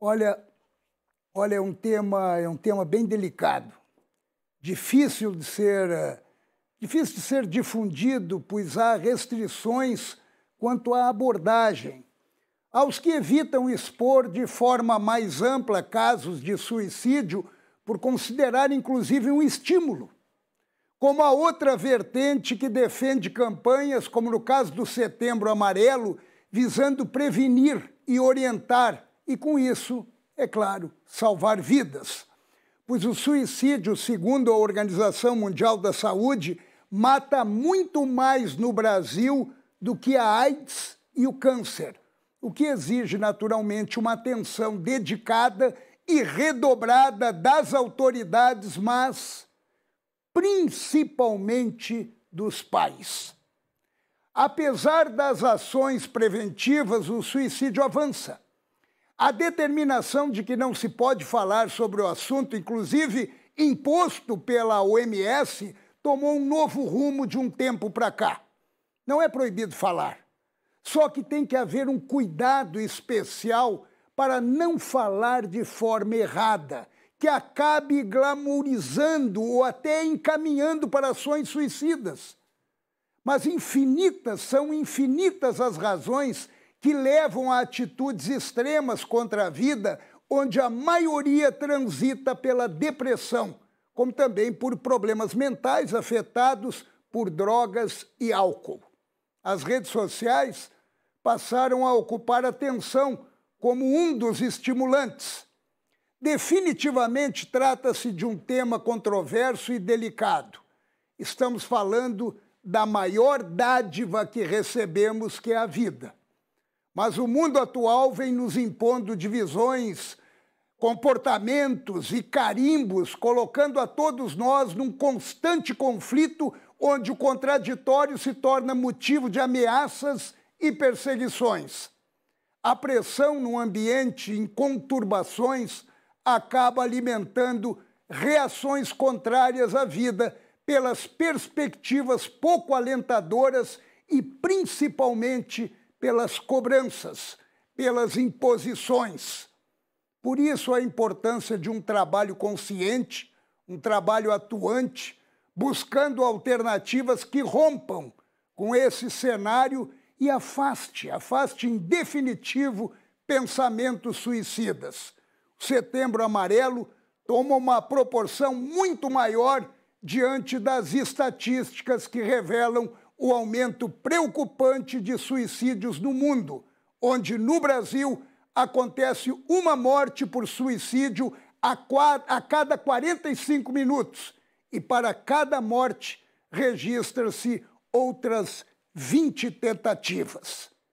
Olha, olha é, um tema, é um tema bem delicado, difícil de ser, eh, difícil de ser difundido, pois há restrições quanto à abordagem. Aos que evitam expor de forma mais ampla casos de suicídio, por considerar inclusive um estímulo. Como a outra vertente que defende campanhas, como no caso do Setembro Amarelo, visando prevenir e orientar e, com isso, é claro, salvar vidas. Pois o suicídio, segundo a Organização Mundial da Saúde, mata muito mais no Brasil do que a AIDS e o câncer, o que exige naturalmente uma atenção dedicada e redobrada das autoridades, mas principalmente dos pais. Apesar das ações preventivas, o suicídio avança a determinação de que não se pode falar sobre o assunto, inclusive imposto pela OMS, tomou um novo rumo de um tempo para cá. Não é proibido falar. Só que tem que haver um cuidado especial para não falar de forma errada, que acabe glamourizando ou até encaminhando para ações suicidas. Mas infinitas, são infinitas as razões que levam a atitudes extremas contra a vida, onde a maioria transita pela depressão, como também por problemas mentais afetados por drogas e álcool. As redes sociais passaram a ocupar a atenção como um dos estimulantes. Definitivamente trata-se de um tema controverso e delicado. Estamos falando da maior dádiva que recebemos, que é a vida. Mas o mundo atual vem nos impondo divisões, comportamentos e carimbos, colocando a todos nós num constante conflito onde o contraditório se torna motivo de ameaças e perseguições. A pressão num ambiente em conturbações acaba alimentando reações contrárias à vida pelas perspectivas pouco alentadoras e principalmente pelas cobranças, pelas imposições. Por isso, a importância de um trabalho consciente, um trabalho atuante, buscando alternativas que rompam com esse cenário e afaste, afaste em definitivo pensamentos suicidas. O Setembro Amarelo toma uma proporção muito maior diante das estatísticas que revelam o aumento preocupante de suicídios no mundo, onde no Brasil acontece uma morte por suicídio a, a cada 45 minutos e para cada morte registra-se outras 20 tentativas.